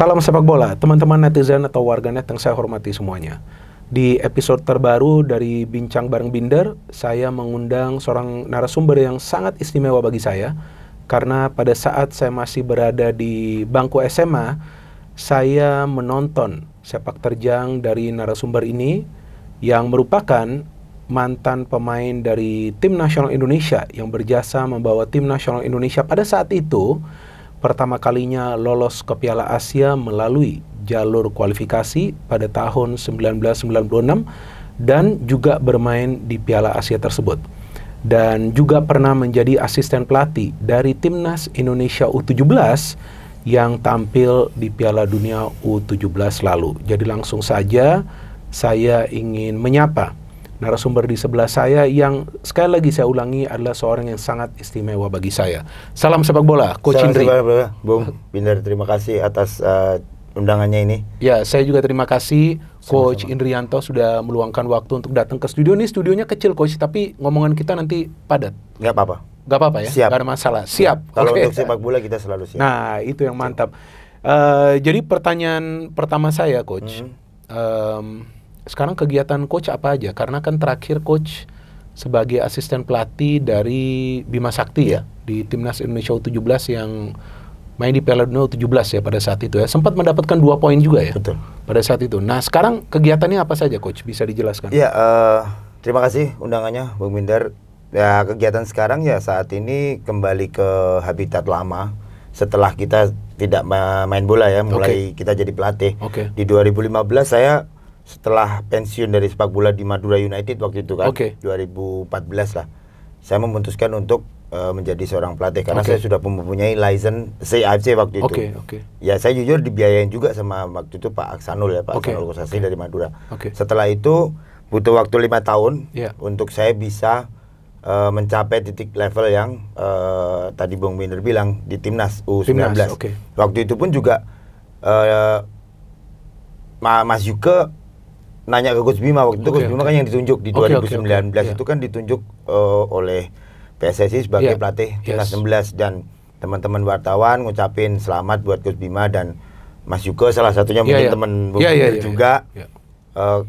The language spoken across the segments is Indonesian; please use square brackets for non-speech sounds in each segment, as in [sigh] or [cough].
Salam sepak bola, teman-teman netizen atau warganet yang saya hormati semuanya. Di episode terbaru dari Bincang Bareng Binder, saya mengundang seorang narasumber yang sangat istimewa bagi saya, karena pada saat saya masih berada di bangku SMA, saya menonton sepak terjang dari narasumber ini yang merupakan mantan pemain dari tim nasional Indonesia yang berjasa membawa tim nasional Indonesia pada saat itu pertama kalinya lolos ke Piala Asia melalui jalur kualifikasi pada tahun 1996 dan juga bermain di Piala Asia tersebut. Dan juga pernah menjadi asisten pelatih dari timnas Indonesia U17 yang tampil di Piala Dunia U17 lalu. Jadi langsung saja saya ingin menyapa narasumber di sebelah saya yang sekali lagi saya ulangi adalah seorang yang sangat istimewa bagi saya. Salam sepak bola, Coach Salam Indri. Sepak bola, Bung Binder, terima kasih atas uh, undangannya ini. Ya, saya juga terima kasih Sama-sama. Coach Indrianto sudah meluangkan waktu untuk datang ke studio. Ini studionya kecil Coach, tapi ngomongan kita nanti padat. Nggak apa-apa. Nggak apa-apa ya? Siap. Nggak ada masalah. Siap. Kalau okay. untuk sepak bola kita selalu siap. Nah, itu yang mantap. Uh, jadi pertanyaan pertama saya Coach. -hmm sekarang kegiatan coach apa aja? Karena kan terakhir coach sebagai asisten pelatih dari Bima Sakti ya iya. di timnas Indonesia U17 yang main di Piala Dunia U17 ya pada saat itu ya sempat mendapatkan dua poin juga ya Betul. pada saat itu. Nah sekarang kegiatannya apa saja coach bisa dijelaskan? Ya uh, terima kasih undangannya Bung Mindar. Ya kegiatan sekarang ya saat ini kembali ke habitat lama setelah kita tidak main bola ya mulai okay. kita jadi pelatih. Okay. Di 2015 saya setelah pensiun dari sepak bola di Madura United waktu itu kan okay. 2014 lah saya memutuskan untuk uh, menjadi seorang pelatih karena okay. saya sudah mempunyai license CFC waktu itu. okay, Okay. Ya saya jujur dibiayain juga sama waktu itu Pak Aksanul ya Pak okay, Aksanul Kusasi okay. dari Madura. Okay. Setelah itu butuh waktu lima tahun yeah. untuk saya bisa uh, mencapai titik level yang uh, tadi Bung Winder bilang di timnas U19. Timnas, okay. Waktu itu pun juga uh, Mas Yuke nanya ke Gus Bima waktu itu okay, Gus Bima okay. kan yang ditunjuk di okay, 2019 okay, okay. itu kan iya. ditunjuk uh, oleh PSSI sebagai yeah. pelatih timnas yes. 16 dan teman-teman wartawan ngucapin selamat buat Gus Bima dan Mas Yuko salah satunya iya, mungkin yeah. teman yeah, iya, yeah, yeah, juga yeah, yeah. Uh,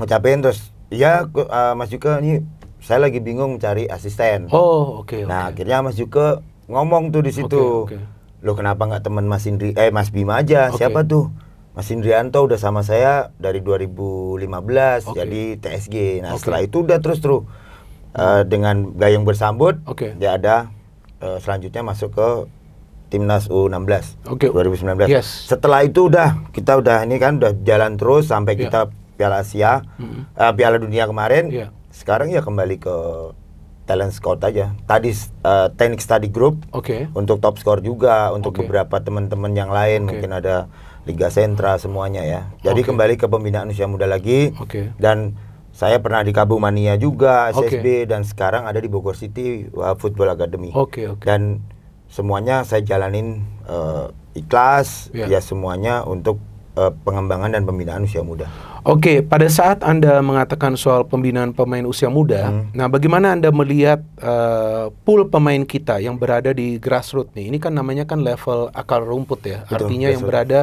ngucapin terus ya uh, Mas Yuko ini saya lagi bingung cari asisten. Oh, oke. Okay, nah, akhirnya Mas Yuko ngomong tuh di situ. Okay, okay. Loh kenapa nggak teman Mas Indri eh Mas Bima aja? Okay. Siapa tuh? Mas Indrianto udah sama saya dari 2015 okay. jadi TSG. Nah, okay. setelah itu udah terus terus uh, eh, dengan gayung bersambut okay. dia ada uh, selanjutnya masuk ke timnas U16 okay. 2019. Yes. Setelah itu udah kita udah ini kan udah jalan terus sampai yeah. kita Piala Asia, -hmm. uh, Piala Dunia kemarin. Yeah. Sekarang ya kembali ke talent scout aja. Tadi uh, teknik study group. Oke. Okay. Untuk top score juga, untuk okay. beberapa teman-teman yang lain okay. mungkin ada Liga Sentra semuanya ya. Jadi okay. kembali ke pembinaan usia muda lagi. Oke. Okay. Dan saya pernah di Kabumania juga SSB okay. dan sekarang ada di Bogor City uh, Football Academy. Oke okay, oke. Okay. Dan semuanya saya jalanin uh, ikhlas yeah. ya semuanya untuk uh, pengembangan dan pembinaan usia muda. Oke, okay, pada saat Anda mengatakan soal pembinaan pemain usia muda, hmm. nah bagaimana Anda melihat uh, pool pemain kita yang berada di grassroots nih? Ini kan namanya kan level akar rumput ya. Betul, Artinya grassroot. yang berada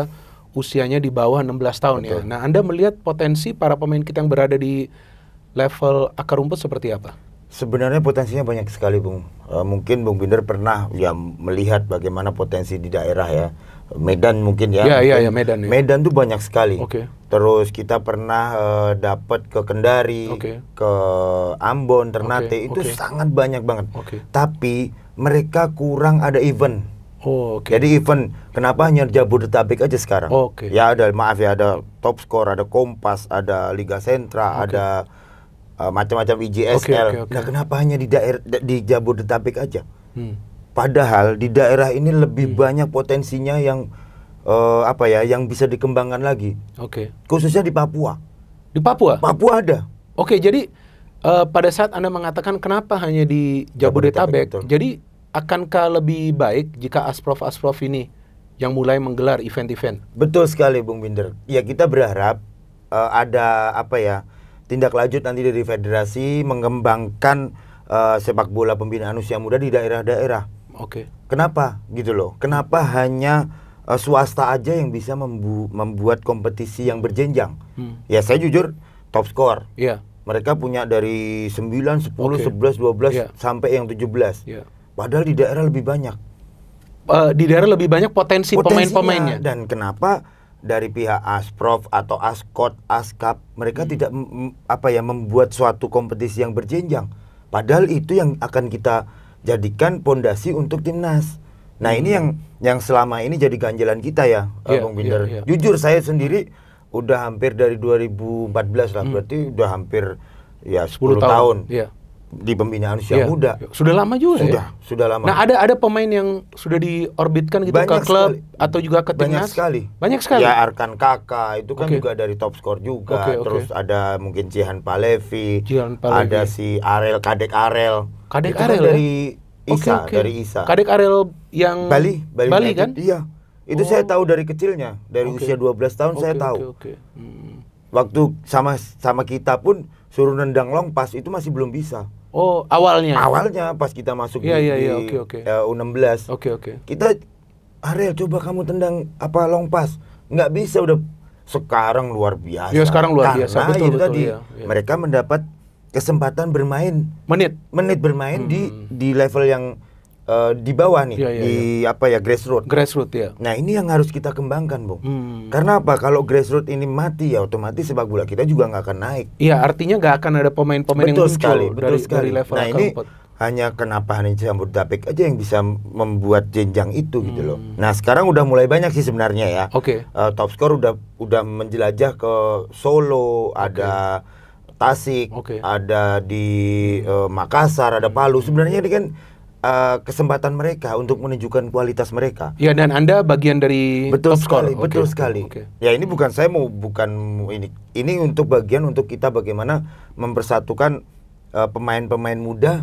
usianya di bawah 16 tahun ya. Betul. ya. Nah, Anda melihat potensi para pemain kita yang berada di level akar rumput seperti apa? Sebenarnya potensinya banyak sekali, Bung. E, mungkin Bung Binder pernah ya melihat bagaimana potensi di daerah ya. Medan mungkin ya. Iya, iya, ya, ya, ya Medan. Ya. Medan tuh banyak sekali. Oke. Okay. Terus kita pernah e, eh, dapat ke Kendari, okay. ke Ambon, Ternate, okay. itu okay. sangat banyak banget. Okay. Tapi mereka kurang ada event. Oh, okay. Jadi event kenapa hanya Jabodetabek aja sekarang? Oke. Okay. Ya ada maaf ya ada Top Score, ada Kompas, ada Liga Sentra, okay. ada uh, macam-macam IJSL. Okay, okay, okay. Nah, kenapa hanya di daerah di Jabodetabek aja? Hmm. Padahal di daerah ini lebih hmm. banyak potensinya yang uh, apa ya, yang bisa dikembangkan lagi. Oke. Okay. Khususnya di Papua. Di Papua? Papua ada. Oke, okay, jadi uh, pada saat Anda mengatakan kenapa hanya di Jabodetabek, Jabodetabek jadi akankah lebih baik jika asprof-asprof ini yang mulai menggelar event-event? Betul sekali Bung Binder. Ya kita berharap uh, ada apa ya tindak lanjut nanti dari federasi mengembangkan uh, sepak bola pembinaan usia muda di daerah-daerah. Oke. Okay. Kenapa gitu loh? Kenapa hanya uh, swasta aja yang bisa membu membuat kompetisi yang berjenjang? Hmm. Ya saya jujur top score. Iya. Yeah. Mereka punya dari 9, 10, okay. 11, 12 yeah. sampai yang 17. Iya. Yeah Padahal di daerah lebih banyak. Uh, di daerah lebih banyak potensi pemain-pemainnya. Dan kenapa dari pihak Asprov atau Askot, Askap mereka hmm. tidak apa ya membuat suatu kompetisi yang berjenjang. Padahal itu yang akan kita jadikan pondasi untuk timnas. Nah, hmm. ini yang yang selama ini jadi ganjalan kita ya, yeah, iya, Bung Binder. Yeah, yeah. Jujur saya sendiri udah hampir dari 2014 lah, hmm. berarti udah hampir ya 10, 10 tahun. tahun. Yeah di pembinaan usia yeah. muda. Sudah lama juga ya? sudah, ya. Sudah lama. Nah, ada ada pemain yang sudah diorbitkan gitu Banyak ke klub sekali. atau juga ke timnas. Banyak sekali. Banyak sekali. Ya Arkan Kaka itu kan okay. juga dari top skor juga. Okay, okay. Terus ada mungkin Jihan Palevi, Jihan Palevi, ada si Arel Kadek Arel. Kadek itu kan Arel kan dari Isa, okay, okay. dari Isa. Kadek Arel yang Bali, Bali, Bali kan? Iya. Itu oh. saya tahu dari kecilnya, dari okay. usia 12 tahun okay, saya tahu. Okay, okay. Hmm. Waktu sama sama kita pun suruh nendang long pass itu masih belum bisa Oh, awalnya. Awalnya pas kita masuk yeah, di, yeah, yeah, di okay, okay. Uh, U16. Oke, okay, oke. Eh, okay. Kita Ariel coba kamu tendang apa long pass. Enggak bisa udah sekarang luar biasa. Ya, sekarang luar Karena biasa. Betul, itu betul, tadi ya. mereka mendapat kesempatan bermain menit menit bermain hmm. di di level yang uh, di bawah nih ya, ya, di iya. apa ya grassroots. Grassroots ya. Nah ini yang harus kita kembangkan, Bung. Hmm. Karena apa? Kalau grassroots ini mati ya otomatis sepak bola kita juga nggak akan naik. Iya, artinya nggak akan ada pemain-pemain yang muncul sekali, betul dari, sekali. dari level nah, ini hanya kenapa hanya Jabodetabek aja yang bisa membuat jenjang itu hmm. gitu loh. Hmm. Nah sekarang udah mulai banyak sih sebenarnya ya. Oke. Okay. Uh, eh, top score udah udah menjelajah ke Solo, okay. ada Tasik, okay. ada di uh, Makassar, ada Palu. Sebenarnya ini kan Eh, kesempatan mereka untuk menunjukkan kualitas mereka. Ya dan Anda bagian dari betul top sekali, score. betul okay. sekali. Okay. Ya ini bukan saya mau bukan ini ini untuk bagian untuk kita bagaimana mempersatukan eh, pemain-pemain uh, muda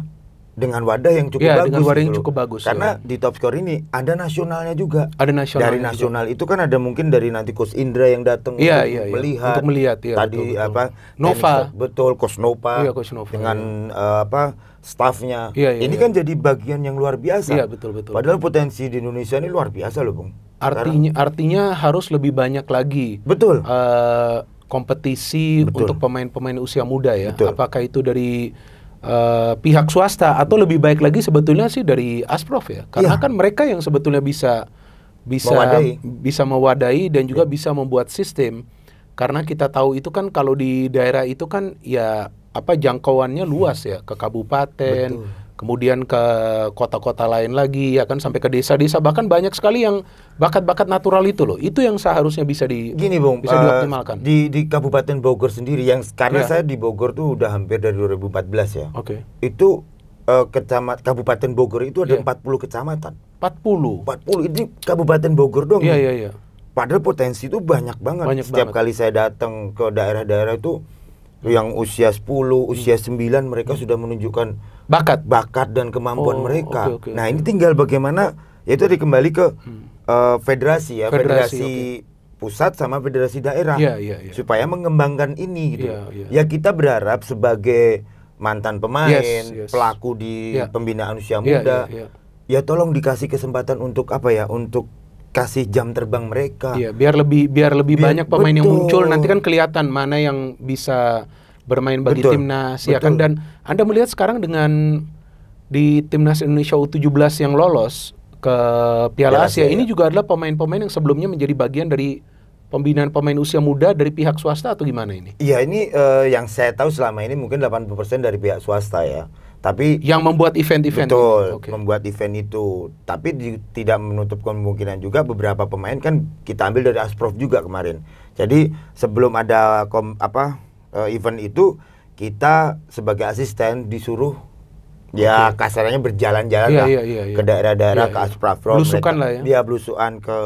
dengan wadah yang cukup ya, bagus. dengan wadah yang gitu cukup bagus. Karena ya. di top score ini ada nasionalnya juga. Ada nasional. Dari nasional juga. itu kan ada mungkin dari nanti Coach Indra yang datang ya, untuk ya, ya. melihat. Untuk melihat ya. Tadi betul, betul. apa? Nova. Tenis, betul, Coach Nova. Iya, Coach Dengan ya. uh, apa? Stafnya, Iya, iya, ini iya. kan jadi bagian yang luar biasa. Iya, betul betul. Padahal potensi di Indonesia ini luar biasa loh, Bung. Artinya Sekarang. artinya harus lebih banyak lagi. Betul. Uh, kompetisi betul. untuk pemain-pemain usia muda ya. Betul. Apakah itu dari uh, pihak swasta atau lebih baik lagi sebetulnya sih dari Asprof ya. Karena ya. kan mereka yang sebetulnya bisa bisa mewadai. bisa mewadai dan juga ya. bisa membuat sistem. Karena kita tahu itu kan kalau di daerah itu kan ya apa jangkauannya luas ya ke kabupaten, Betul. kemudian ke kota-kota lain lagi ya kan sampai ke desa-desa bahkan banyak sekali yang bakat-bakat natural itu loh. Itu yang seharusnya bisa di Gini, Bung, bisa uh, dioptimalkan. Di di Kabupaten Bogor sendiri yang karena ya. saya di Bogor tuh udah hampir dari 2014 ya. Oke. Okay. Itu uh, eh, kecamatan Kabupaten Bogor itu ada ya. 40 kecamatan. 40. 40 ini Kabupaten Bogor dong. Iya, iya, iya. Padahal potensi itu banyak banget. Banyak Setiap banget. kali saya datang ke daerah-daerah itu -daerah yang usia 10, hmm. usia 9 mereka hmm. sudah menunjukkan bakat bakat dan kemampuan oh, mereka. Okay, okay, nah, okay. ini tinggal bagaimana yaitu dikembali ke uh, federasi ya, federasi, federasi okay. pusat sama federasi daerah yeah, yeah, yeah. supaya mengembangkan ini gitu. Yeah, yeah. Ya kita berharap sebagai mantan pemain, yes, yes. pelaku di yeah. pembinaan usia iya, muda yeah, yeah, yeah. ya tolong dikasih kesempatan untuk apa ya? Untuk kasih jam terbang mereka. Iya, biar lebih biar lebih biar, banyak pemain betul. yang muncul nanti kan kelihatan mana yang bisa bermain bagi betul, timnas betul. ya kan dan Anda melihat sekarang dengan di timnas Indonesia U17 yang lolos ke Piala ya, Asia, Asia ya, ini ya. juga adalah pemain-pemain yang sebelumnya menjadi bagian dari pembinaan pemain usia muda dari pihak swasta atau gimana ini? Iya, ini uh, yang saya tahu selama ini mungkin 80% dari pihak swasta ya tapi yang membuat event-event betul, itu. okay. membuat event itu. Tapi di, tidak menutup kemungkinan juga beberapa pemain kan kita ambil dari Asprof juga kemarin. Jadi sebelum ada kom, apa eh, event itu kita sebagai asisten disuruh ya kasarnya berjalan-jalan yeah, iya, yeah, yeah, yeah. ke daerah-daerah yeah, ke iya. Asprof. Yeah. Belusukan lah ya. Dia belusukan ke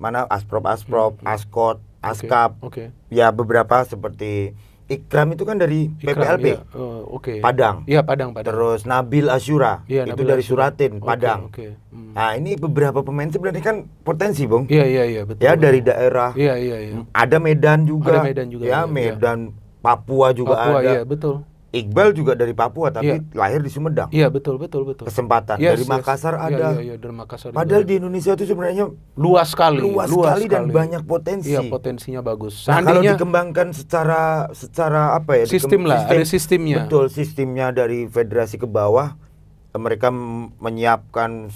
mana Asprof, Asprof, hmm. hmm. Askot, Askap. Okay. Okay. Ya beberapa seperti Ikram itu kan dari Ikram, PPLP. Iya. uh, Oke. Okay. Padang. Iya, Padang, Padang. Terus Nabil Asyura iya, itu Nabil dari Asyura. Suratin, Padang. Okay. Hmm. Nah, ini beberapa pemain sebenarnya kan potensi, Bung. Iya, iya, iya, betul. Ya dari daerah. Iya, iya, iya. Ada Medan juga. Ada Medan juga. Ya, iya, iya. Medan, ya. Papua juga Papua, ada. Iya, betul. Iqbal juga dari Papua tapi yeah. lahir di Sumedang. Iya, yeah, betul betul betul. Kesempatan yes, dari yes. Makassar iya, ada. yeah, yeah, dari Makassar. Padahal di Indonesia itu sebenarnya luas sekali, luas, sekali, dan banyak potensi. Iya, potensinya bagus. Nah, kalau dikembangkan secara secara apa ya? Sistem lah, sistem, ada sistemnya. Betul, sistemnya dari federasi ke bawah mereka menyiapkan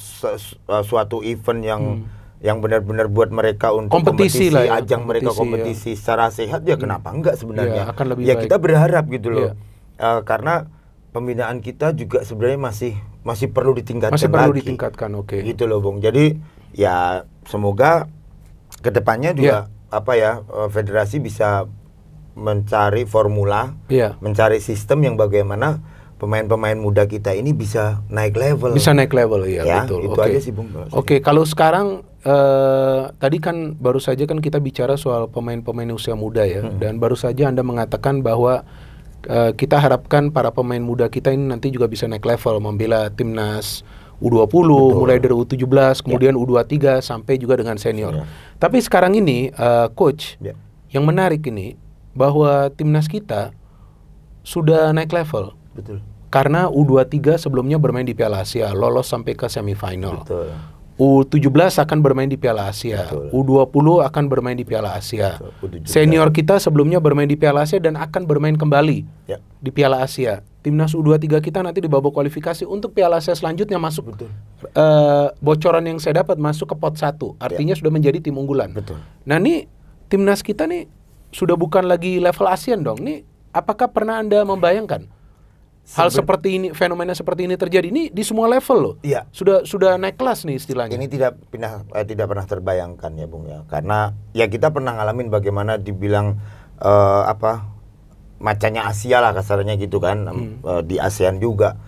uh, suatu event yang hmm yang benar-benar buat mereka untuk kompetisi, kompetisi ya, ajang kompetisi, mereka kompetisi ya. secara sehat ya kenapa hmm. enggak sebenarnya ya, akan lebih ya kita berharap gitu loh ya uh, karena pembinaan kita juga sebenarnya masih masih perlu ditingkatkan masih perlu lagi. ditingkatkan oke okay. gitu loh bung jadi ya semoga kedepannya ya. juga yeah. apa ya eh, federasi bisa mencari formula yeah. mencari sistem yang bagaimana pemain-pemain muda kita ini bisa naik level. Bisa naik level ya, ya betul. Itu okay. aja sih Bung. Oke, okay, kalau sekarang uh, tadi kan baru saja kan kita bicara soal pemain-pemain usia muda ya hmm. dan baru saja Anda mengatakan bahwa uh, kita harapkan para pemain muda kita ini nanti juga bisa naik level membela timnas U20 Betul. mulai dari U17 ya. kemudian yeah. U23 sampai juga dengan senior. Yeah. Tapi sekarang ini uh, coach yeah. yang menarik ini bahwa timnas kita sudah naik level. Betul. Karena U23 sebelumnya bermain di Piala Asia, lolos sampai ke semifinal. Betul. U17 akan bermain di Piala Asia, Betul. U20 akan bermain di Piala Asia. Senior kita sebelumnya bermain di Piala Asia dan akan bermain kembali ya. di Piala Asia. Timnas U23 kita nanti di babak kualifikasi untuk Piala Asia selanjutnya masuk. Betul. Uh, bocoran yang saya dapat masuk ke pot 1, artinya ya. sudah menjadi tim unggulan. Betul. Nah, ini timnas kita nih sudah bukan lagi level ASEAN dong. Nih, apakah pernah Anda membayangkan hal seperti ini fenomena seperti ini terjadi ini di semua level loh. Iya. Sudah sudah naik kelas nih istilahnya. Ini tidak pindah eh, tidak pernah terbayangkan ya Bung ya. Karena ya kita pernah ngalamin bagaimana dibilang eh, apa macanya Asia lah kasarnya gitu kan hmm. eh, di ASEAN juga.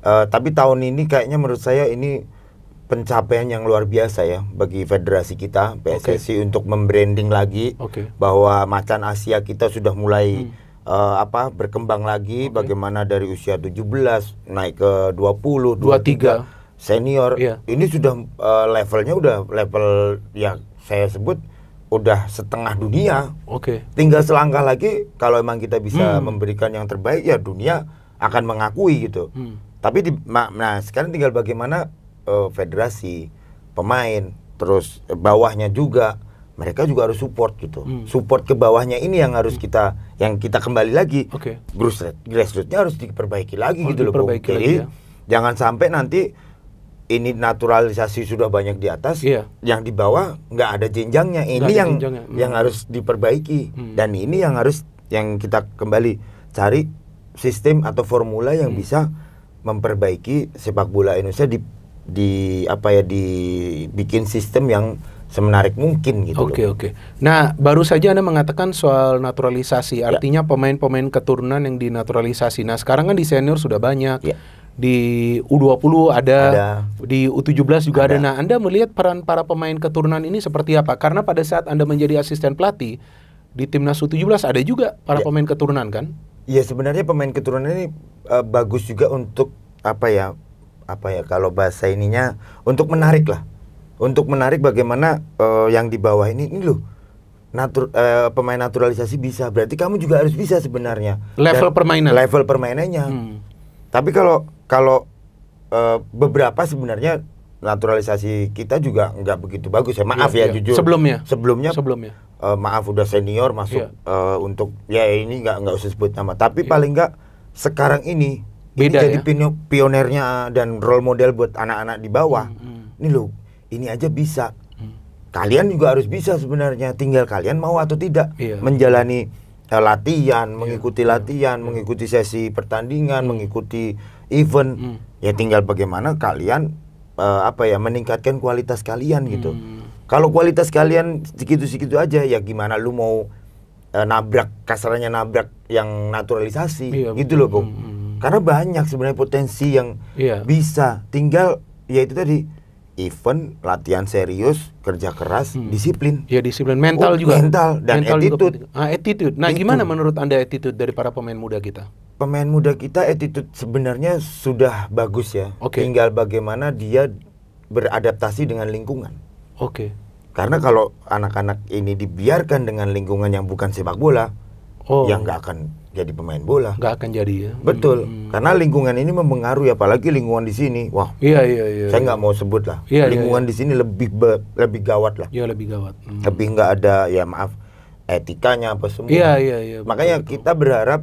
Eh, tapi tahun ini kayaknya menurut saya ini pencapaian yang luar biasa ya bagi federasi kita PSSI okay. untuk membranding lagi okay. bahwa macan Asia kita sudah mulai hmm uh, apa berkembang lagi okay. bagaimana dari usia 17 naik ke 20 23, 23. senior yeah. ini sudah uh, levelnya udah level ya saya sebut udah setengah dunia. Oke. Okay. Tinggal selangkah lagi kalau emang kita bisa hmm. memberikan yang terbaik ya dunia akan mengakui gitu. Hmm. Tapi di, nah sekarang tinggal bagaimana uh, federasi, pemain, terus bawahnya juga mereka juga harus support gitu. Hmm. Support ke bawahnya ini yang harus hmm. kita yang kita kembali lagi. Oke. Okay. Grassroots grassrootsnya harus diperbaiki lagi oh, gitu loh. Diperbaiki Jadi ya. jangan sampai nanti ini naturalisasi sudah banyak di atas, yeah. yang di bawah nggak ada jenjangnya. Ini ada yang jenjangnya. Hmm. yang harus diperbaiki hmm. dan ini yang harus yang kita kembali cari sistem atau formula yang hmm. bisa memperbaiki sepak bola Indonesia di di apa ya dibikin sistem yang semenarik mungkin gitu. Oke okay, oke. Okay. Nah baru saja anda mengatakan soal naturalisasi, ya. artinya pemain-pemain ya. keturunan yang dinaturalisasi. Nah sekarang kan di senior sudah banyak. Ya. Di U20 ada, ada, di U17 juga ada. ada. Nah, Anda melihat peran para pemain keturunan ini seperti apa? Karena pada saat Anda menjadi asisten pelatih di timnas U17 ada juga para ya. pemain keturunan kan? Iya, sebenarnya pemain keturunan ini uh, bagus juga untuk apa ya? Apa ya kalau bahasa ininya untuk menarik lah untuk menarik bagaimana uh, yang di bawah ini ini loh natur, uh, pemain naturalisasi bisa berarti kamu juga harus bisa sebenarnya level Dan permainan level permainannya hmm. tapi kalau kalau uh, beberapa sebenarnya naturalisasi kita juga nggak begitu bagus ya maaf iya, ya iya. jujur sebelumnya sebelumnya sebelumnya uh, maaf udah senior masuk iya. uh, untuk ya ini nggak nggak usah sebut nama tapi iya. paling nggak sekarang ini Beda, ini jadi ya? pionernya dan role model buat anak-anak di bawah. Hmm, hmm. Ini loh, ini aja bisa. Hmm. Kalian juga harus bisa sebenarnya, tinggal kalian mau atau tidak iya. menjalani eh, latihan, iya. mengikuti iya. latihan, iya. mengikuti sesi pertandingan, hmm. mengikuti event. Hmm. Ya tinggal bagaimana kalian eh, apa ya meningkatkan kualitas kalian gitu. Hmm. Kalau kualitas kalian segitu-segitu aja ya gimana lu mau eh, nabrak kasarnya nabrak yang naturalisasi iya, gitu loh, Bung. Hmm, hmm. Karena banyak sebenarnya potensi yang iya. bisa tinggal ya itu tadi event latihan serius kerja keras hmm. disiplin ya disiplin mental oh, juga mental dan mental attitude juga. Ah, attitude nah Itu. gimana menurut anda attitude dari para pemain muda kita pemain muda kita attitude sebenarnya sudah bagus ya okay. tinggal bagaimana dia beradaptasi dengan lingkungan oke okay. karena kalau anak-anak ini dibiarkan dengan lingkungan yang bukan sepak bola oh. yang nggak akan jadi pemain bola. Gak akan jadi ya. Betul, hmm. karena lingkungan ini mempengaruhi, apalagi lingkungan di sini. Wah, iya iya iya. Saya iya. nggak iya. mau sebut lah. Iya, iya lingkungan iya, iya. di sini lebih be, lebih gawat lah. Iya lebih gawat. Hmm. Lebih nggak ada ya maaf etikanya apa semua. Iya iya iya. Makanya betul, kita berharap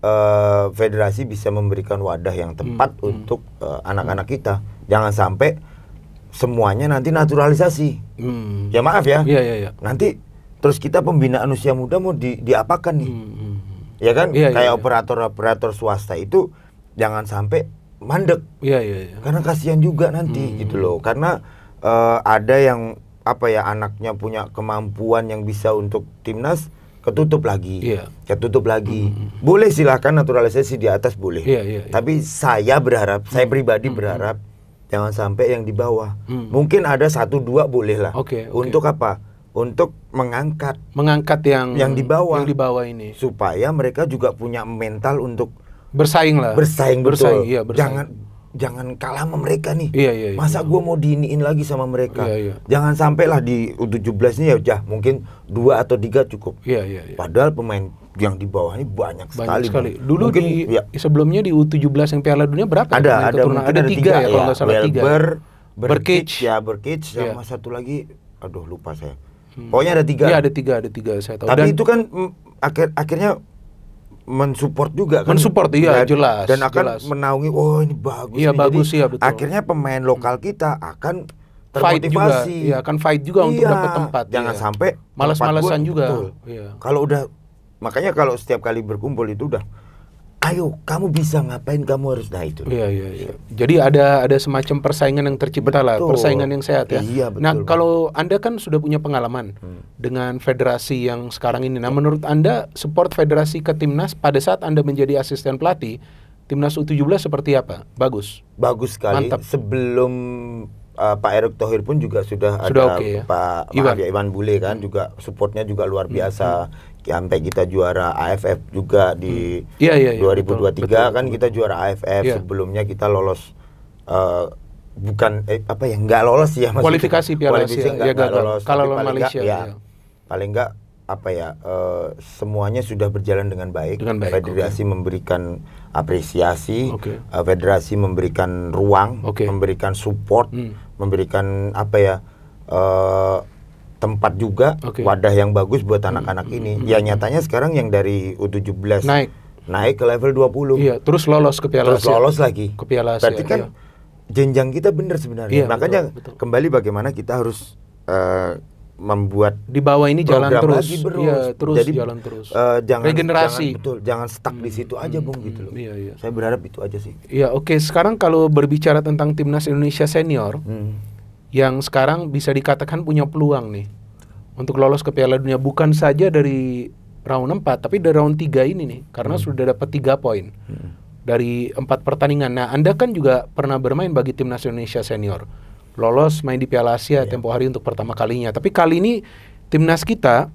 uh, federasi bisa memberikan wadah yang tepat hmm. hmm. untuk eh, anak-anak uh, hmm. kita. Jangan sampai semuanya nanti naturalisasi. Hmm. Ya maaf ya. Iya iya iya. Nanti terus kita pembinaan usia muda mau di diapakan nih? Hmm, hmm ya kan ya, kayak iya. operator-operator swasta itu jangan sampai mandek ya, ya, ya. karena kasihan juga nanti hmm. gitu loh karena uh, ada yang apa ya anaknya punya kemampuan yang bisa untuk timnas ketutup lagi iya. ketutup lagi hmm. hmm, hmm. boleh silahkan naturalisasi di atas boleh tapi saya berharap saya hmm, pribadi hmm. berharap jangan sampai yang di bawah hmm. mungkin ada satu dua boleh lah okay, okay. untuk apa untuk mengangkat mengangkat yang yang di bawah yang di bawah ini supaya mereka juga punya mental untuk bersaing lah bersaing betul bersaing, iya, bersaing. jangan jangan kalah sama mereka nih iya, iya, iya. masa gue mau diiniin lagi sama mereka iya, iya. jangan sampailah di U17 ini ya udah mungkin dua atau tiga cukup iya, iya, iya. padahal pemain yang di bawah ini banyak, banyak sekali. Dulu mungkin, di ya. sebelumnya di U17 yang Piala Dunia berapa? Ada ya, ada, ada, ada tiga, tiga ya, kalau iya. nggak salah Welber, Ber, Berkic, ya Berkic, sama iya. satu lagi, aduh lupa saya Hmm. Pokoknya ada tiga. Iya ada tiga, ada tiga saya tahu. Tapi dan, itu kan akhir akhirnya mensupport juga kan. Mensupport iya dan, jelas. Dan akan jelas. menaungi, oh ini bagus. Iya bagus sih. ya betul. Akhirnya pemain lokal kita akan fight juga, iya akan fight juga iya, untuk dapat tempat. Jangan iya. sampai malas-malasan juga. Betul. Iya. Kalau udah makanya kalau setiap kali berkumpul itu udah ayo kamu bisa ngapain kamu harus nah itu iya iya iya jadi ada ada semacam persaingan yang tercipta betul. lah persaingan yang sehat ya iya nah, betul nah kalau anda kan sudah punya pengalaman hmm. dengan federasi yang sekarang ini nah menurut anda support federasi ke timnas pada saat anda menjadi asisten pelatih timnas u17 seperti apa bagus bagus sekali Mantap. sebelum uh, Pak Erick Thohir pun juga sudah, sudah ada okay, ya? Pak Iwan. Maaf Iwan Bule kan juga supportnya juga luar hmm, biasa. Hmm sampai kita juara AFF juga di hmm. yeah, yeah, 2023 betul, betul, kan betul. kita juara AFF yeah. sebelumnya kita lolos uh, bukan eh, apa ya nggak lolos ya maksudnya kualifikasi Piala Asia enggak, iya, ya, enggak lolos kalau paling Malaysia enggak, ya, ya paling enggak apa ya uh, semuanya sudah berjalan dengan baik, dengan baik federasi okay. memberikan apresiasi okay. uh, eh, federasi memberikan ruang okay. memberikan support hmm. memberikan apa ya uh, tempat juga okay. wadah yang bagus buat hmm. anak-anak hmm. ini. Hmm. Ya nyatanya sekarang yang dari U17 naik naik ke level 20. Iya, terus lolos ke Piala Asia. lolos lagi ke Piala Asia. Berarti kan iya. jenjang kita benar sebenarnya. Iya, Makanya betul, betul. kembali bagaimana kita harus uh, membuat di bawah ini jalan terus. Iya, terus Jadi, jalan terus. Uh, jangan regenerasi. Jangan, betul, jangan stuck hmm. di situ aja, hmm, Bung hmm. gitu loh. Iya, iya. Saya berharap itu aja sih. Iya, oke. Okay. Sekarang kalau berbicara tentang timnas Indonesia senior, hmm yang sekarang bisa dikatakan punya peluang nih untuk lolos ke Piala Dunia bukan saja dari round 4 tapi dari round 3 ini nih karena hmm. sudah dapat 3 poin. Hmm. Dari empat pertandingan. Nah, Anda kan juga pernah bermain bagi timnas Indonesia senior, lolos main di Piala Asia yeah. tempo hari untuk pertama kalinya. Tapi kali ini timnas kita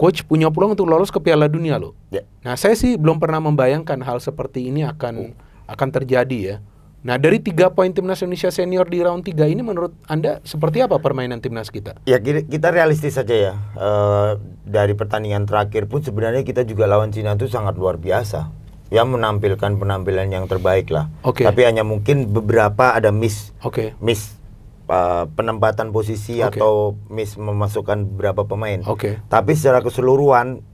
coach punya peluang untuk lolos ke Piala Dunia loh. Yeah. Nah, saya sih belum pernah membayangkan hal seperti ini akan oh. akan terjadi ya. Nah, dari tiga poin timnas Indonesia senior di round 3 ini menurut Anda seperti apa permainan timnas kita? Ya, kita realistis saja ya. E, dari pertandingan terakhir pun sebenarnya kita juga lawan Cina itu sangat luar biasa. Ya, menampilkan penampilan yang terbaik lah. Okay. Tapi hanya mungkin beberapa ada miss. Okay. Miss e, penempatan posisi okay. atau miss memasukkan beberapa pemain. Oke. Okay. Tapi secara keseluruhan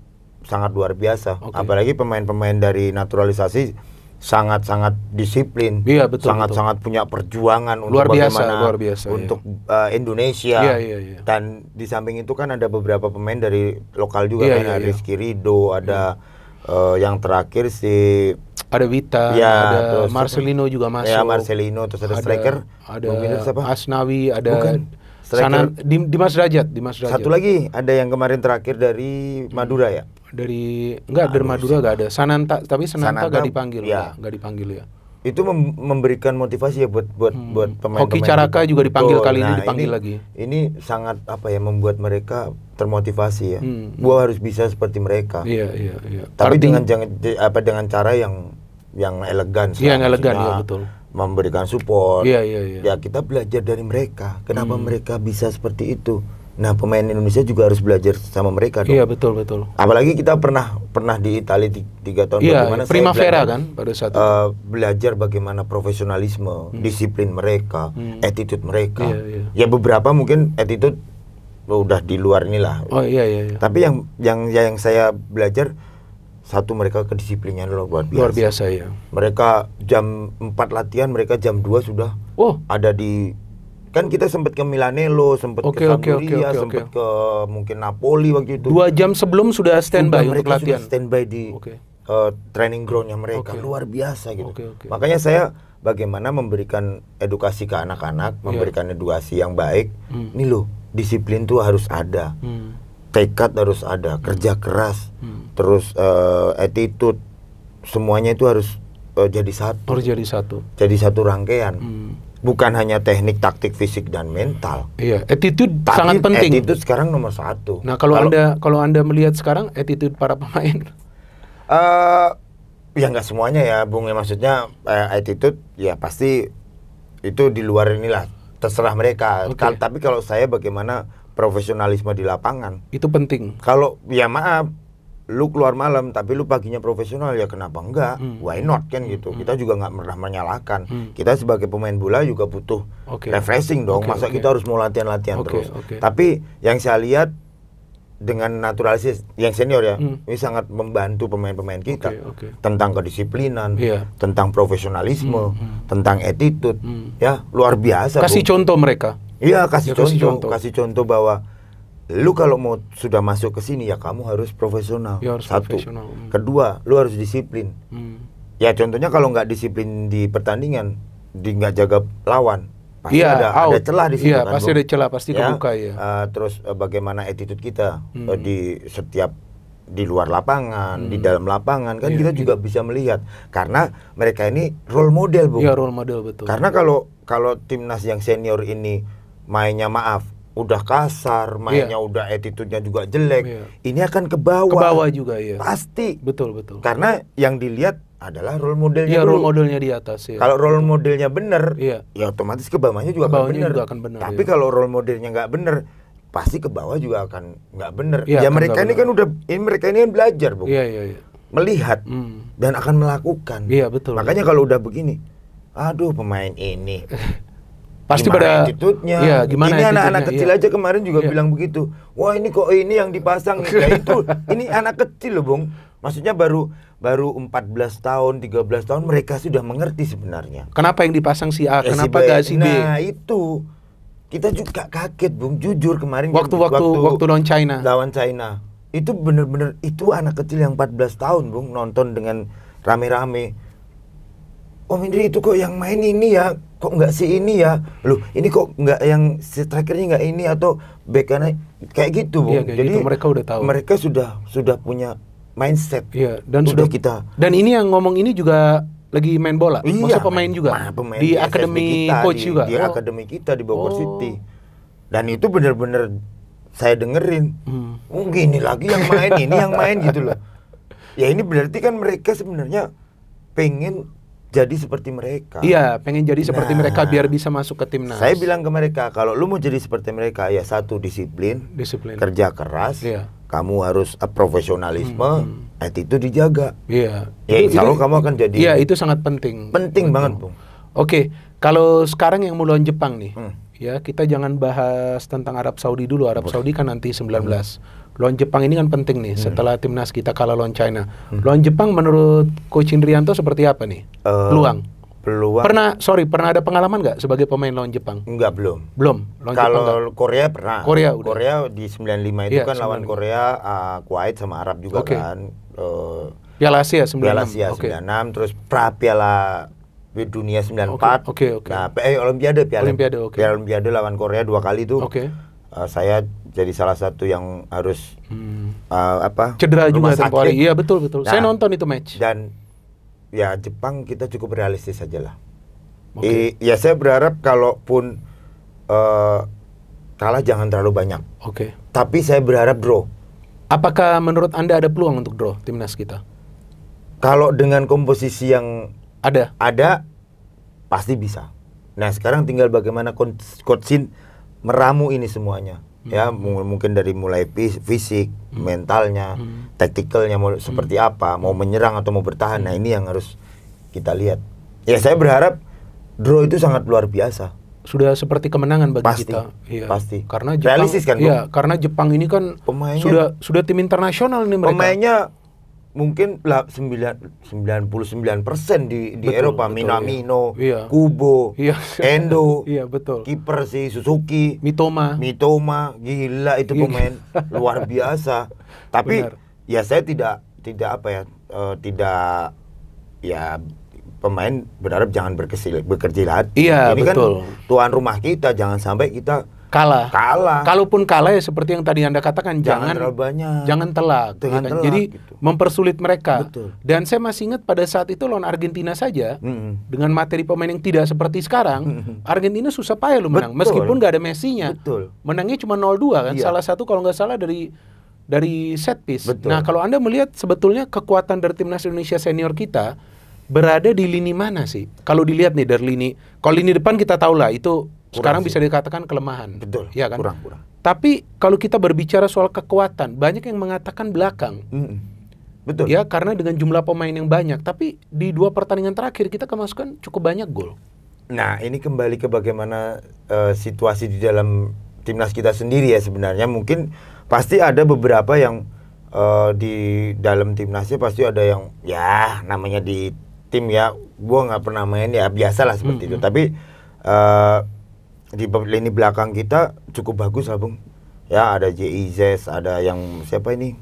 sangat luar biasa. Okay. Apalagi pemain-pemain dari naturalisasi sangat-sangat disiplin, iya, betul, sangat-sangat punya perjuangan luar biasa, bagaimana luar biasa, iya. untuk iya. uh, Indonesia. Iya, iya, iya. Dan di samping itu kan ada beberapa pemain dari lokal juga iya, kan, iya, ada iya. Rizky Rido, ada iya. uh, yang terakhir si ada Vita, ya, ada Marcelino juga iya, masuk. Ya, Marcelino terus ada, ada striker. Ada ada siapa? Asnawi, ada Bukan Striker. Sana Mas Dimas di Dimas Rajat. Satu lagi ada yang kemarin terakhir dari hmm. Madura ya? Dari enggak dari Madura enggak ada. Sananta tapi Sananta, Sananta dipanggil ya. Enggak dipanggil ya. Itu mem memberikan motivasi ya buat buat hmm. buat pemain-pemain. Hoki Caraka juga, dipanggil kali nah, ini dipanggil ini, lagi. Ini sangat apa ya membuat mereka termotivasi ya. Hmm. hmm. Gua harus bisa seperti mereka. Iya, iya, iya. Tapi Arti... dengan jangan apa dengan cara yang yang elegan. Iya, yang elegan ya betul memberikan support. Iya, iya, iya. Ya kita belajar dari mereka. Kenapa hmm. mereka bisa seperti itu? Nah, pemain Indonesia juga harus belajar sama mereka dong. Iya, betul, betul. Apalagi kita pernah pernah di Italia tiga tahun iya, bagaimana Primavera kan pada saat Uh, belajar bagaimana profesionalisme, hmm. disiplin mereka, hmm. attitude mereka. Iya, iya. Ya beberapa mungkin attitude udah di luar inilah. Oh iya iya. iya. Tapi yang yang yang saya belajar satu mereka kedisiplinnya luar biasa. Luar biasa ya. Mereka jam 4 latihan, mereka jam 2 sudah oh. ada di kan kita sempat ke Milanello, sempat okay, ke Sampdoria, okay, okay, okay, sempat ke mungkin Napoli waktu itu. Dua jam sebelum sudah standby sudah untuk latihan. Sudah standby di okay. uh, eh, training groundnya mereka okay. luar biasa gitu. Okay, okay. Makanya saya bagaimana memberikan edukasi ke anak-anak, yeah. memberikan edukasi yang baik. Hmm. Nih loh, disiplin tuh harus ada. Hmm. Tekad harus ada, kerja keras. Hmm terus uh, attitude semuanya itu harus uh, jadi satu. Harus jadi satu. Jadi satu rangkaian. Hmm. Bukan hanya teknik, taktik, fisik dan mental. Iya, attitude Tapi sangat penting. Attitude sekarang nomor satu. Nah kalau, anda kalau anda melihat sekarang attitude para pemain, uh, [laughs] ya nggak semuanya ya, Bung. Ya, maksudnya uh, attitude ya pasti itu di luar inilah terserah mereka. Okay. tapi kalau saya bagaimana profesionalisme di lapangan itu penting. Kalau ya maaf lu keluar malam tapi lu paginya profesional ya kenapa enggak hmm. why not kan hmm. gitu hmm. kita juga nggak pernah menyalahkan hmm. kita sebagai pemain bola juga butuh okay. refreshing dong okay, masa okay. kita harus mau latihan latihan okay, terus okay. tapi yang saya lihat dengan naturalisasi yang senior ya hmm. ini sangat membantu pemain-pemain kita okay, okay. tentang kedisiplinan yeah. tentang profesionalisme hmm, hmm. tentang attitude hmm. ya luar biasa kasih bu. contoh mereka Iya kasih, ya, kasih contoh, kasih contoh bahwa lu kalau mau sudah masuk ke sini ya kamu harus profesional. Ya, harus Satu. Profesional. Hmm. Kedua, lu harus disiplin. Hmm. Ya contohnya kalau nggak disiplin di pertandingan, di nggak jaga lawan, pasti ya, ada out. ada celah di sini ya, kan. pasti bro? ada celah, pasti ya? kebuka ya. Uh, terus uh, bagaimana attitude kita hmm. uh, di setiap di luar lapangan, hmm. di dalam lapangan kan ya, kita juga iya. bisa melihat karena mereka ini role model, Bu. ya role model betul. Karena kalau kalau timnas yang senior ini mainnya maaf udah kasar, iya. mainnya yeah. udah attitude-nya juga jelek, yeah. ini akan ke bawah. Ke bawah juga ya. Pasti. Betul betul. Karena yang dilihat adalah role modelnya. Iya, role modelnya di atas ya. Kalau role modelnya benar, yeah. ya otomatis ke bawahnya juga, ke benar. Tapi ya. kalau role modelnya nggak benar, pasti ke bawah juga akan nggak benar. Iya, ya, ya mereka ini kan udah ini mereka ini kan belajar, Bu. Iya, iya, iya. Melihat mm. dan akan melakukan. Iya, betul. Makanya kalau udah begini, aduh pemain ini [laughs] Pasti pada attitude-nya. Iya, gimana ini anak-anak kecil ya. aja kemarin juga ya. bilang begitu. Wah, ini kok ini yang dipasang ya itu. [laughs] Ini anak kecil loh, Bung. Maksudnya baru baru 14 tahun, 13 tahun mereka sudah mengerti sebenarnya. Kenapa yang dipasang si A, eh, kenapa gak si B? Nah, itu. Kita juga kaget, Bung. Jujur kemarin waktu waktu waktu, lawan China. Lawan China. Itu benar-benar itu anak kecil yang 14 tahun, Bung, nonton dengan rame-rame. Oh, Indri itu kok yang main ini ya kok nggak si ini ya loh ini kok nggak yang si trackernya nggak ini atau back kayak gitu bu. iya, jadi gitu. mereka udah tahu mereka sudah sudah punya mindset iya, dan sudah, kita dan ini yang ngomong ini juga lagi main bola iya, maksud pemain juga pemain di, di akademi kita, coach di, juga di oh. akademi kita di Bogor oh. City dan itu benar-benar saya dengerin hmm. oh gini lagi yang main ini yang main gitu loh [laughs] ya ini berarti kan mereka sebenarnya pengen jadi seperti mereka. Iya, pengen jadi seperti nah. mereka biar bisa masuk ke timnas. Saya bilang ke mereka, kalau lu mau jadi seperti mereka ya satu disiplin, disiplin. kerja keras. Iya. Kamu harus uh, profesionalisme, hmm. hmm. itu dijaga. Iya. Ya, itu, itu, kamu akan jadi. Iya, itu sangat penting. Penting, penting. banget, Bung. Oke, kalau sekarang yang mau lawan Jepang nih, hmm. ya kita jangan bahas tentang Arab Saudi dulu. Arab Saudi kan nanti 19. Hmm lawan Jepang ini kan penting nih hmm. setelah timnas kita kalah lawan China. Hmm. Lawan Jepang menurut Coach Indrianto seperti apa nih? Uh, peluang. Peluang. Pernah sorry, pernah ada pengalaman nggak sebagai pemain lawan Jepang? Enggak, belum. Belum. Lawan Kalau Korea pernah. Korea udah. Korea di 95 itu ya, kan 95. lawan Korea uh, Kuwait sama Arab juga okay. kan. Uh, Piala Asia 96. Piala Asia okay. terus pra Piala Dunia 94. Oke, okay, oke. Okay, okay. Nah, eh Olimpiade Piala Olimpiade, okay. Piala Olimpiade lawan Korea dua kali itu. Oke. Okay. Uh, saya jadi salah satu yang harus hmm. uh, apa cedera juga tempoh iya betul betul nah, saya nonton itu match dan ya Jepang kita cukup realistis saja lah okay. ya saya berharap kalaupun uh, kalah jangan terlalu banyak oke okay. tapi saya berharap draw apakah menurut anda ada peluang untuk draw timnas kita kalau dengan komposisi yang ada ada pasti bisa nah sekarang tinggal bagaimana coach Sin meramu ini semuanya hmm. ya mungkin dari mulai fisik, hmm. mentalnya, hmm. taktikalnya mau hmm. seperti hmm. apa, mau hmm. menyerang atau mau bertahan. Nah, hmm. ini yang harus kita lihat. Ya, saya berharap draw itu sangat luar biasa. Sudah seperti kemenangan bagi pasti, kita. ya. Pasti. Karena Jepang, Realistis kan, Iya, karena Jepang ini kan pemainnya, sudah sudah tim internasional nih mereka. Pemainnya mungkin lah 9, 99 persen di di betul, Eropa betul, Minamino, iya. iya. Kubo, iya. Endo, [laughs] iya betul. Kiper si Suzuki, Mitoma, Mitoma, gila itu iya. pemain luar [laughs] biasa. Tapi Benar. ya saya tidak tidak apa ya uh, tidak ya pemain berharap jangan berkesil, berkecil hati. Iya Ini kan betul. Kan tuan rumah kita jangan sampai kita kalah. Kalah. Kalaupun kalah ya seperti yang tadi Anda katakan jangan, jangan terlalu banyak. Jangan telak. Jangan gitu kan. telak Jadi gitu. mempersulit mereka. Betul. Dan saya masih ingat pada saat itu lawan Argentina saja mm -hmm. dengan materi pemain yang tidak seperti sekarang, mm -hmm. Argentina susah payah lo menang meskipun gak ada Messinya. Betul. Menangnya cuma 0-2 kan. Iya. Salah satu kalau nggak salah dari dari set piece. Betul. Nah, kalau Anda melihat sebetulnya kekuatan dari timnas Indonesia senior kita berada di lini mana sih? Kalau dilihat nih dari lini, kalau lini depan kita tahu lah itu kurang sekarang sih. bisa dikatakan kelemahan. Betul. Ya kan? Kurang, kurang. Tapi kalau kita berbicara soal kekuatan, banyak yang mengatakan belakang. Mm -mm. Betul. Ya, karena dengan jumlah pemain yang banyak, tapi di dua pertandingan terakhir kita kemasukan cukup banyak gol. Nah, ini kembali ke bagaimana uh, situasi di dalam timnas kita sendiri ya sebenarnya. Mungkin pasti ada beberapa yang uh, di dalam timnasnya pasti ada yang ya namanya di tim ya, gua nggak pernah main ya biasalah seperti mm -hmm. itu. Tapi uh, di lini belakang kita cukup bagus lah bung ya ada JIZ e ada yang siapa ini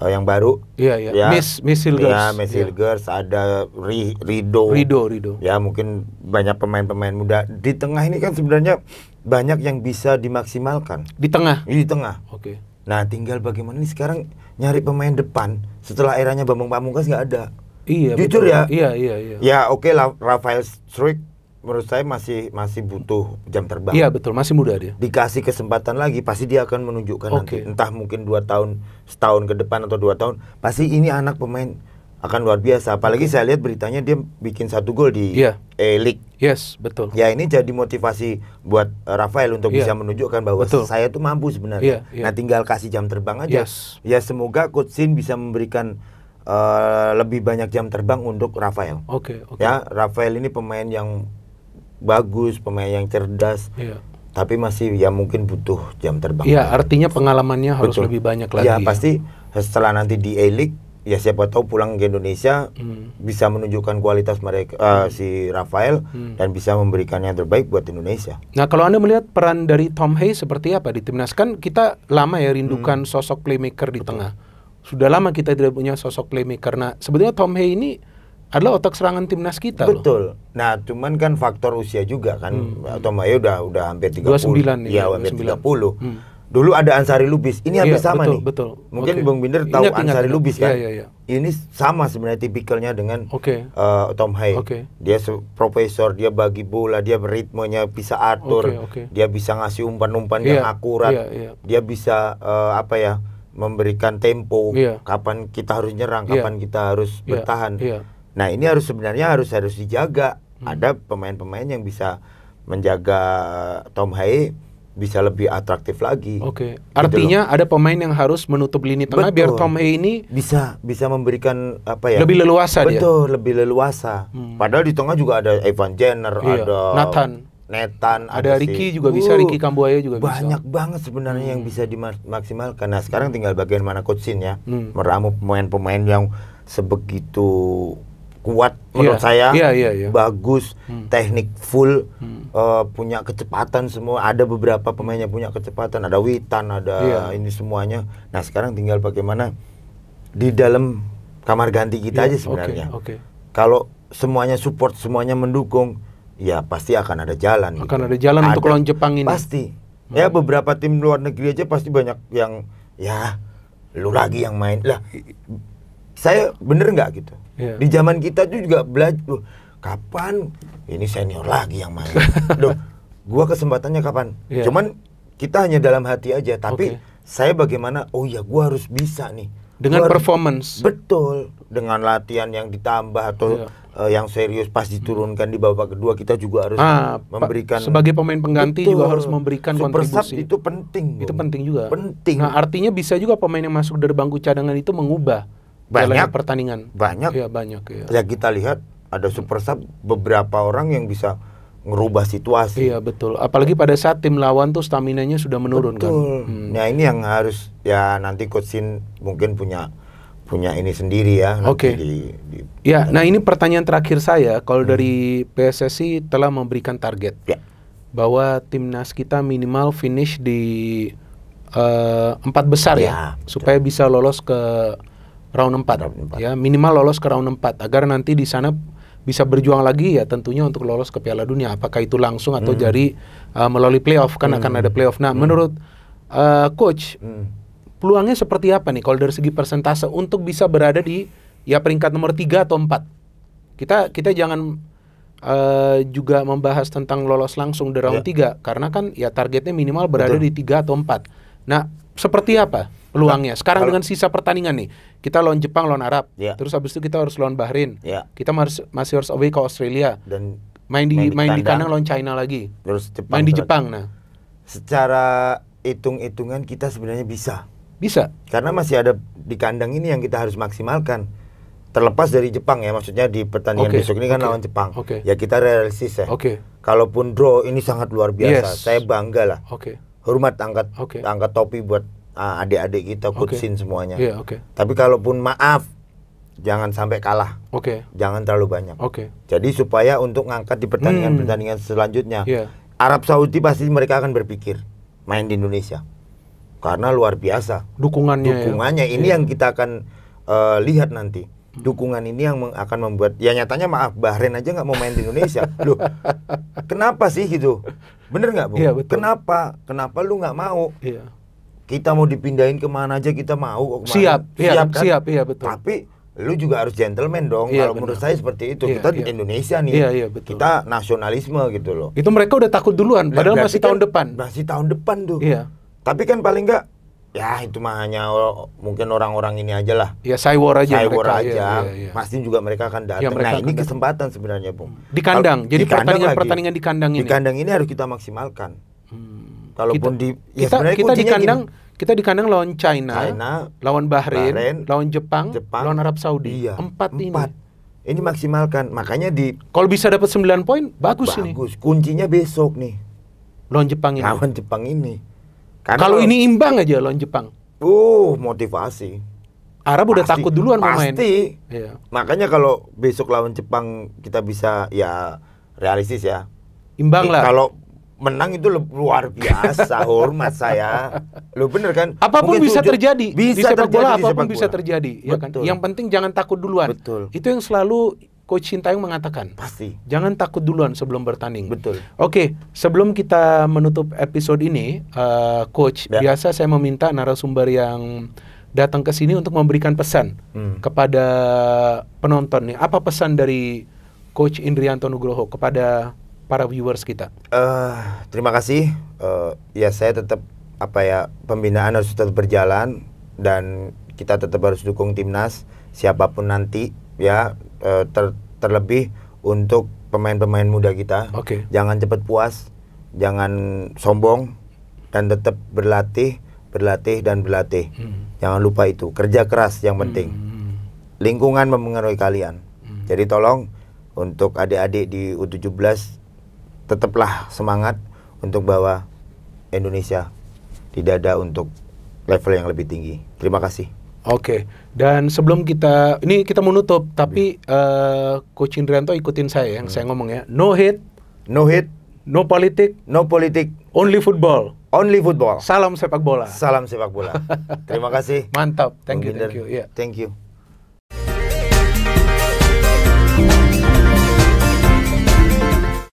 uh, yang baru iya iya ya. Miss Miss Hilgers ya Miss Hilgers iya. ya. ada Ri, Rido Rido Rido ya mungkin banyak pemain-pemain muda di tengah ini kan sebenarnya banyak yang bisa dimaksimalkan di tengah di tengah oke okay. nah tinggal bagaimana nih sekarang nyari pemain depan setelah eranya Bambang Pamungkas nggak ada Iya, jujur betul. ya. Iya, iya, iya. Ya, oke okay lah Rafael Struik menurut saya masih masih butuh jam terbang. Iya betul, masih muda dia. Dikasih kesempatan lagi, pasti dia akan menunjukkan okay. nanti. Entah mungkin dua tahun, setahun ke depan atau dua tahun, pasti ini anak pemain akan luar biasa. Apalagi okay. saya lihat beritanya dia bikin satu gol di yeah. E League. Yes, betul. Ya ini jadi motivasi buat eh, Rafael untuk yeah. bisa menunjukkan bahwa betul. saya itu mampu sebenarnya. Yeah, yeah. Nah tinggal kasih jam terbang aja. Yes. Ya semoga Coach Sin bisa memberikan Uh, lebih banyak jam terbang untuk Rafael. Oke. Okay, okay. Ya, Rafael ini pemain yang bagus, pemain yang cerdas. Iya. Tapi masih ya mungkin butuh jam terbang. Iya, artinya pengalamannya harus lebih banyak ya, lagi. Iya, pasti setelah nanti di A-League ya siapa tahu pulang ke Indonesia hmm. bisa menunjukkan kualitas mereka uh, si Rafael hmm. dan bisa memberikan yang terbaik buat Indonesia. Nah kalau anda melihat peran dari Tom Hayes seperti apa di timnas kan kita lama ya rindukan hmm. sosok playmaker di Betul. tengah. Sudah lama kita tidak punya sosok playmaker. Nah sebetulnya Tom Hayes ini adalah otak serangan timnas kita Betul. Loh. Nah, cuman kan faktor usia juga kan. Hmm. Tomae udah udah hampir 30. puluh ya, ya hampir 29. 30. Hmm. Dulu ada Ansari Lubis. Ini hampir iya, sama betul, nih. Betul. Mungkin okay. Bung Binder tahu ingat, Ansari ingat, Lubis iya, kan? Iya, iya, iya. Ini sama sebenarnya tipikalnya dengan okay. uh, eh, Tom Hay. Okay. Dia profesor, dia bagi bola, dia ritmenya bisa atur, okay, okay. dia bisa ngasih umpan-umpan yeah, yang iya, akurat. Yeah, yeah. Dia bisa uh, apa ya? memberikan tempo, yeah. kapan kita harus nyerang, yeah. kapan kita harus yeah. bertahan. Yeah Nah ini harus sebenarnya harus harus dijaga. Hmm. Ada pemain-pemain yang bisa menjaga Tom Hay bisa lebih atraktif lagi. Oke. Gitu okay. Artinya gitu ada pemain yang harus menutup lini tengah Betul. biar Tom Hay ini bisa bisa memberikan apa ya? Lebih leluasa Betul, dia. Betul, lebih leluasa. Hmm. Padahal di tengah juga ada Evan Jenner, iya. ada Nathan. Netan, ada, ada Ricky juga uh, bisa, Ricky Kambuaya juga banyak bisa. Banyak banget sebenarnya hmm. yang bisa dimaksimalkan. Nah, sekarang tinggal bagaimana coachin ya, hmm. meramu pemain-pemain yang sebegitu kuat menurut yeah. saya yeah, yeah, yeah. bagus hmm. teknik full hmm. Uh, punya kecepatan semua ada beberapa pemainnya punya kecepatan ada Witan ada yeah. ini semuanya nah sekarang tinggal bagaimana di dalam kamar ganti kita yeah, aja sebenarnya okay, okay. kalau semuanya support semuanya mendukung ya pasti akan ada jalan akan gitu. ada jalan ada, untuk lawan Jepang ini pasti hmm. ya beberapa tim luar negeri aja pasti banyak yang ya lu lagi yang main lah saya bener nggak gitu Yeah. Di zaman kita tuh juga belajar, loh, kapan ini senior lagi yang main. [laughs] Loh, gua kesempatannya kapan? Yeah. Cuman kita hanya dalam hati aja, tapi okay. saya bagaimana? Oh iya, gua harus bisa nih. Dengan gua performance. Harus, betul, dengan latihan yang ditambah atau yeah. Iya. uh, yang serius pas diturunkan di babak kedua kita juga harus ah, memberikan sebagai pemain pengganti betul, juga harus memberikan super kontribusi. itu penting. Itu penting juga. Penting. Nah, artinya bisa juga pemain yang masuk dari bangku cadangan itu mengubah banyak pertandingan banyak ya banyak ya. ya kita lihat ada super sub beberapa orang yang bisa ngerubah situasi iya betul apalagi pada saat tim lawan tuh staminanya sudah menurun kan? betul. kan hmm. nah ini yang harus ya nanti coachin mungkin punya punya ini sendiri ya. Oke. Okay. Di, di, ya, nah ini pertanyaan terakhir saya. Kalau hmm. dari PSSI telah memberikan target ya. bahwa timnas kita minimal finish di uh, empat besar ya, ya supaya bisa lolos ke round 4. Round 4. Ya, minimal lolos ke round 4 agar nanti di sana bisa berjuang lagi ya tentunya untuk lolos ke Piala Dunia. Apakah itu langsung atau hmm. jadi uh, eh, melalui playoff kan hmm. akan ada playoff. Nah, hmm. menurut uh, coach hmm. peluangnya seperti apa nih kalau dari segi persentase untuk bisa berada di ya peringkat nomor 3 atau 4? Kita kita jangan uh, juga membahas tentang lolos langsung di round ya. 3 karena kan ya targetnya minimal berada Betul. di 3 atau 4. Nah, seperti apa? peluangnya. Sekarang kalau, dengan sisa pertandingan nih, kita lawan Jepang, lawan Arab, yeah. terus habis itu kita harus lawan Bahrain, yeah. kita harus masih harus away ke Australia, dan main di main di, main di kandang lawan China lagi, terus Jepang, main di Jepang. Nah, secara hitung-hitungan kita sebenarnya bisa, bisa, karena masih ada di kandang ini yang kita harus maksimalkan. Terlepas dari Jepang ya, maksudnya di pertandingan okay. besok ini kan okay. lawan Jepang, okay. ya kita realistis ya. Okay. Kalaupun draw ini sangat luar biasa, yes. saya bangga lah. Okay. Hormat angkat okay. angkat topi buat Ah, adik-adik kita kutsin okay. semuanya. Yeah, okay. Tapi kalaupun maaf jangan sampai kalah. Okay. Jangan terlalu banyak. Okay. Jadi supaya untuk ngangkat di pertandingan-pertandingan hmm. selanjutnya, yeah. Arab Saudi pasti mereka akan berpikir main di Indonesia karena luar biasa dukungannya. Ya. Dukungannya ya. ini yeah. yang kita akan uh, lihat nanti. Hmm. Dukungan ini yang akan membuat ya nyatanya maaf Bahrain aja nggak mau main di Indonesia. [laughs] Loh, kenapa sih gitu? Bener nggak bu? Yeah, iya, Kenapa? Kenapa lu nggak mau? Yeah kita mau dipindahin kemana aja kita mau kok siap iya, siap kan? siap iya betul tapi lu juga harus gentleman dong iya, kalau menurut saya seperti itu iya, kita iya. di Indonesia nih iya, iya, betul. kita nasionalisme gitu loh itu mereka udah takut duluan nah, padahal masih kan, tahun depan masih tahun depan tuh iya. tapi kan paling enggak ya itu mah hanya mungkin orang-orang ini aja lah ya cywar aja cywar mereka, iya, aja iya, iya, iya. pasti juga mereka akan iya, datang ya, mereka nah akan ini datang. kesempatan sebenarnya Bung di kandang jadi pertandingan-pertandingan di kandang ini di kandang ini harus kita maksimalkan hmm. kalaupun kita, di ya kita, kita di kandang gini, kita di kandang lawan China, China lawan Bahrain, Bahrain, lawan Jepang, Jepang, lawan Arab Saudi. Iya, empat, empat. ini. Ini maksimalkan. Makanya di Kalau bisa dapat 9 poin, bagus, bagus. ini. Bagus. Kuncinya besok nih. Lawan Jepang ini. Lawan Jepang ini. Kalau ini imbang aja lawan Jepang. Uh, motivasi. Arab udah takut duluan pasti. main. Pasti. Iya. Makanya kalau besok lawan Jepang kita bisa ya realistis ya. Imbang lah. Kalau menang itu luar biasa [laughs] hormat saya. Lu bener kan? Apapun Mungkin bisa terjadi. Bisa di sepak bola apapun bisa terjadi, Betul. ya kan? Yang penting jangan takut duluan. Betul. Itu yang selalu coach Cinta yang mengatakan. Pasti. Jangan takut duluan sebelum bertanding. Betul. Oke, sebelum kita menutup episode ini, uh, coach, ya. biasa saya meminta narasumber yang datang ke sini untuk memberikan pesan hmm. kepada penonton nih. Apa pesan dari coach Indrianto Nugroho kepada para viewers kita? Uh, terima kasih. Uh, ya saya tetap apa ya pembinaan harus tetap berjalan dan kita tetap harus dukung timnas siapapun nanti ya uh, ter terlebih untuk pemain-pemain muda kita. Oke. Okay. Jangan cepat puas, jangan sombong dan tetap berlatih, berlatih dan berlatih. Hmm. Jangan lupa itu kerja keras yang penting. Hmm. hmm, hmm. Lingkungan memengaruhi kalian. Hmm. Jadi tolong untuk adik-adik di U17 tetaplah semangat untuk bawa Indonesia di dada untuk level yang lebih tinggi. Terima kasih. Oke, okay. dan sebelum kita ini kita menutup, tapi yeah. Iya. uh, Coach Indrianto ikutin saya yang hmm. saya ngomong ya. No hit, no hit, no politik, no politik, only football, only football. Salam sepak bola. Salam sepak bola. [laughs] Terima kasih. Mantap. Thank Bung you, thank you. Yeah. Thank you.